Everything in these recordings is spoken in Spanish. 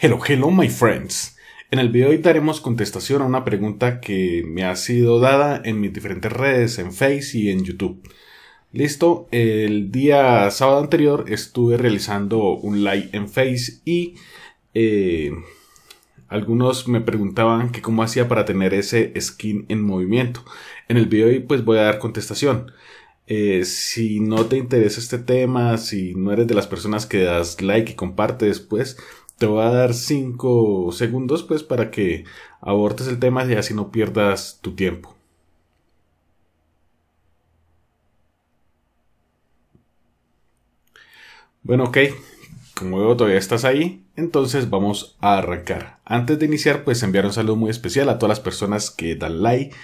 Hello, hello my friends. En el video de hoy daremos contestación a una pregunta que me ha sido dada en mis diferentes redes, en Face y en YouTube. Listo, el día sábado anterior estuve realizando un like en Face y eh, algunos me preguntaban que cómo hacía para tener ese skin en movimiento. En el video de hoy pues voy a dar contestación. Eh, si no te interesa este tema, si no eres de las personas que das like y compartes, pues te voy a dar 5 segundos pues para que abortes el tema y así no pierdas tu tiempo. Bueno, ok. Como veo todavía estás ahí, entonces vamos a arrancar. Antes de iniciar, pues enviar un saludo muy especial a todas las personas que dan like,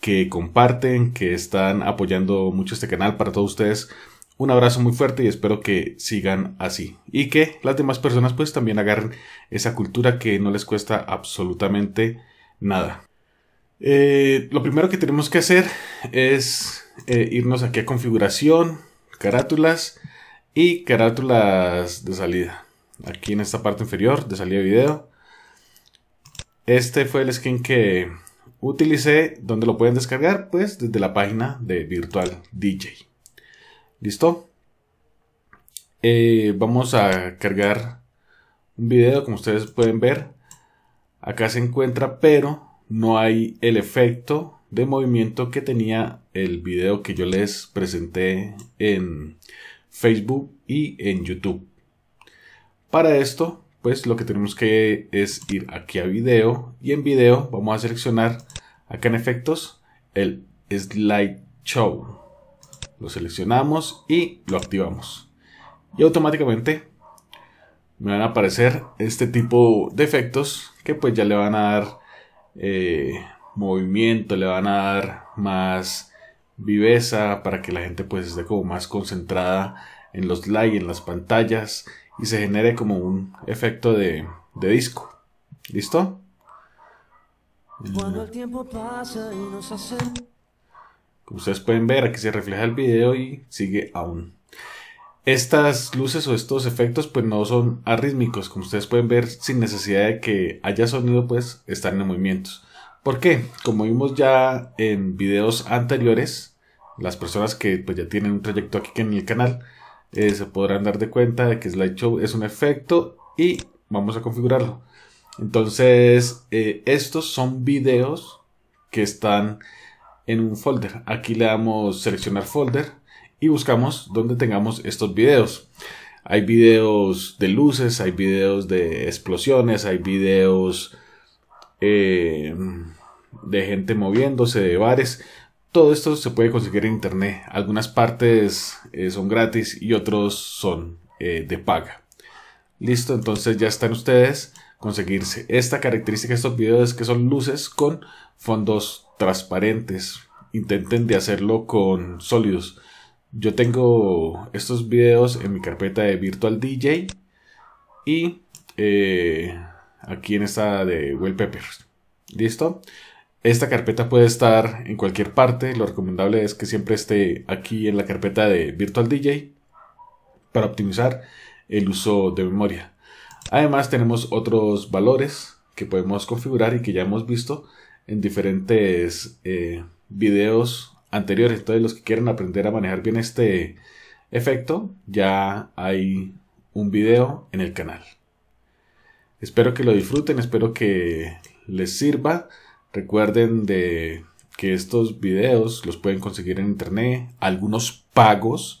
que comparten, que están apoyando mucho este canal. Para todos ustedes, un abrazo muy fuerte y espero que sigan así. Y que las demás personas pues también agarren esa cultura que no les cuesta absolutamente nada. Eh, lo primero que tenemos que hacer es eh, irnos aquí a configuración, carátulas y carátulas de salida. Aquí en esta parte inferior de salida de video. Este fue el skin que utilicé. donde lo pueden descargar? Pues desde la página de Virtual DJ. ¿Listo? Eh, vamos a cargar un video, como ustedes pueden ver. Acá se encuentra, pero no hay el efecto de movimiento que tenía el video que yo les presenté en Facebook y en YouTube. Para esto, pues lo que tenemos que es ir aquí a video y en video vamos a seleccionar acá en efectos el slide show lo seleccionamos y lo activamos. Y automáticamente me van a aparecer este tipo de efectos que pues ya le van a dar eh, movimiento, le van a dar más viveza para que la gente pues esté como más concentrada en los likes, en las pantallas y se genere como un efecto de, disco. ¿Listo? Cuando el tiempo pasa y nos hace ustedes pueden ver, aquí se refleja el video y sigue aún. Estas luces o estos efectos pues no son arrítmicos, como ustedes pueden ver, sin necesidad de que haya sonido pues están en movimientos. ¿Por qué? Como vimos ya en videos anteriores, las personas que pues ya tienen un trayecto aquí en el canal eh, se podrán dar de cuenta de que Slideshow es un efecto y vamos a configurarlo. Entonces, eh, estos son videos que están en un folder. Aquí le damos seleccionar folder y buscamos donde tengamos estos videos. Hay videos de luces, hay videos de explosiones, hay videos eh, de gente moviéndose, de bares. Todo esto se puede conseguir en internet. Algunas partes eh, son gratis y otros son eh, de paga. Listo, entonces ya están ustedes conseguirse esta característica de estos videos es que son luces con fondos transparentes. Intenten de hacerlo con sólidos. Yo tengo estos videos en mi carpeta de Virtual DJ y eh, aquí en esta de Peppers. ¿Listo? Esta carpeta puede estar en cualquier parte. Lo recomendable es que siempre esté aquí en la carpeta de Virtual DJ para optimizar el uso de memoria. Además tenemos otros valores que podemos configurar y que ya hemos visto en diferentes eh, videos anteriores. Entonces los que quieran aprender a manejar bien este efecto, ya hay un video en el canal. Espero que lo disfruten, espero que les sirva. Recuerden de que estos videos los pueden conseguir en internet, algunos pagos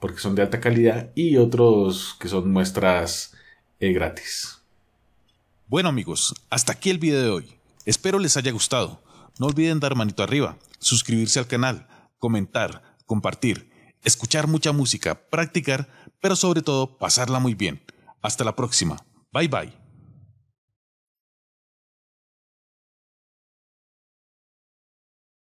porque son de alta calidad, y otros que son muestras eh, gratis. Bueno amigos, hasta aquí el video de hoy. Espero les haya gustado. No olviden dar manito arriba, suscribirse al canal, comentar, compartir, escuchar mucha música, practicar, pero sobre todo pasarla muy bien. Hasta la próxima. Bye bye.